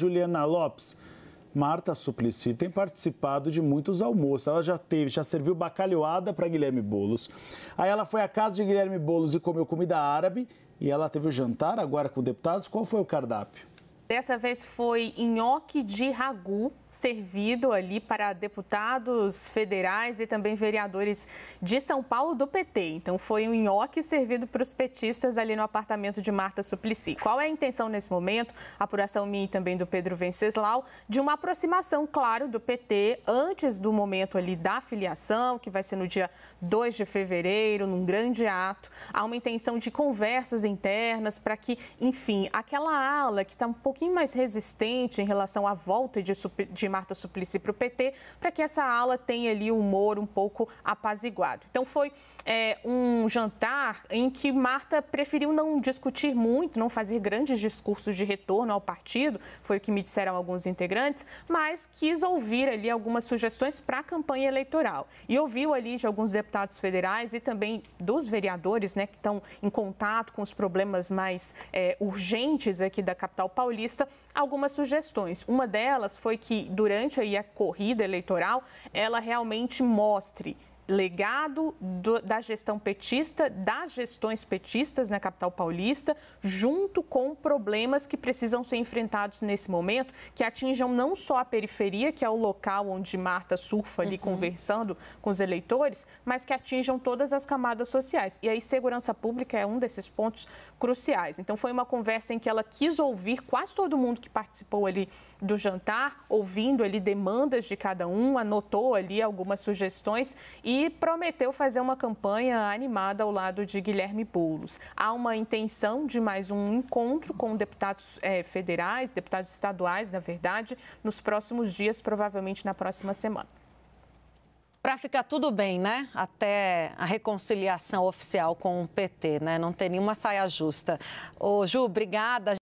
Juliana Lopes. Marta Suplicy tem participado de muitos almoços. Ela já teve, já serviu bacalhoada para Guilherme Bolos. Aí ela foi à casa de Guilherme Bolos e comeu comida árabe e ela teve o jantar agora com deputados. Qual foi o cardápio? Dessa vez foi nhoque de ragu, servido ali para deputados federais e também vereadores de São Paulo do PT. Então, foi um nhoque servido para os petistas ali no apartamento de Marta Suplicy. Qual é a intenção nesse momento? apuração minha e também do Pedro Venceslau, de uma aproximação, claro, do PT antes do momento ali da filiação, que vai ser no dia 2 de fevereiro, num grande ato. Há uma intenção de conversas internas para que, enfim, aquela ala que está um pouco pouquinho mais resistente em relação à volta de, de Marta Suplicy para o PT, para que essa ala tenha ali o humor um pouco apaziguado. Então, foi é, um jantar em que Marta preferiu não discutir muito, não fazer grandes discursos de retorno ao partido, foi o que me disseram alguns integrantes, mas quis ouvir ali algumas sugestões para a campanha eleitoral. E ouviu ali de alguns deputados federais e também dos vereadores, né, que estão em contato com os problemas mais é, urgentes aqui da capital paulista algumas sugestões. Uma delas foi que, durante aí a corrida eleitoral, ela realmente mostre legado do, da gestão petista, das gestões petistas na capital paulista, junto com problemas que precisam ser enfrentados nesse momento, que atinjam não só a periferia, que é o local onde Marta surfa ali uhum. conversando com os eleitores, mas que atinjam todas as camadas sociais. E aí, segurança pública é um desses pontos cruciais. Então, foi uma conversa em que ela quis ouvir quase todo mundo que participou ali do jantar, ouvindo ali demandas de cada um, anotou ali algumas sugestões e e prometeu fazer uma campanha animada ao lado de Guilherme Boulos. Há uma intenção de mais um encontro com deputados é, federais, deputados estaduais, na verdade, nos próximos dias, provavelmente na próxima semana. Para ficar tudo bem, né? Até a reconciliação oficial com o PT, né? Não tem nenhuma saia justa. Ô, Ju, obrigada.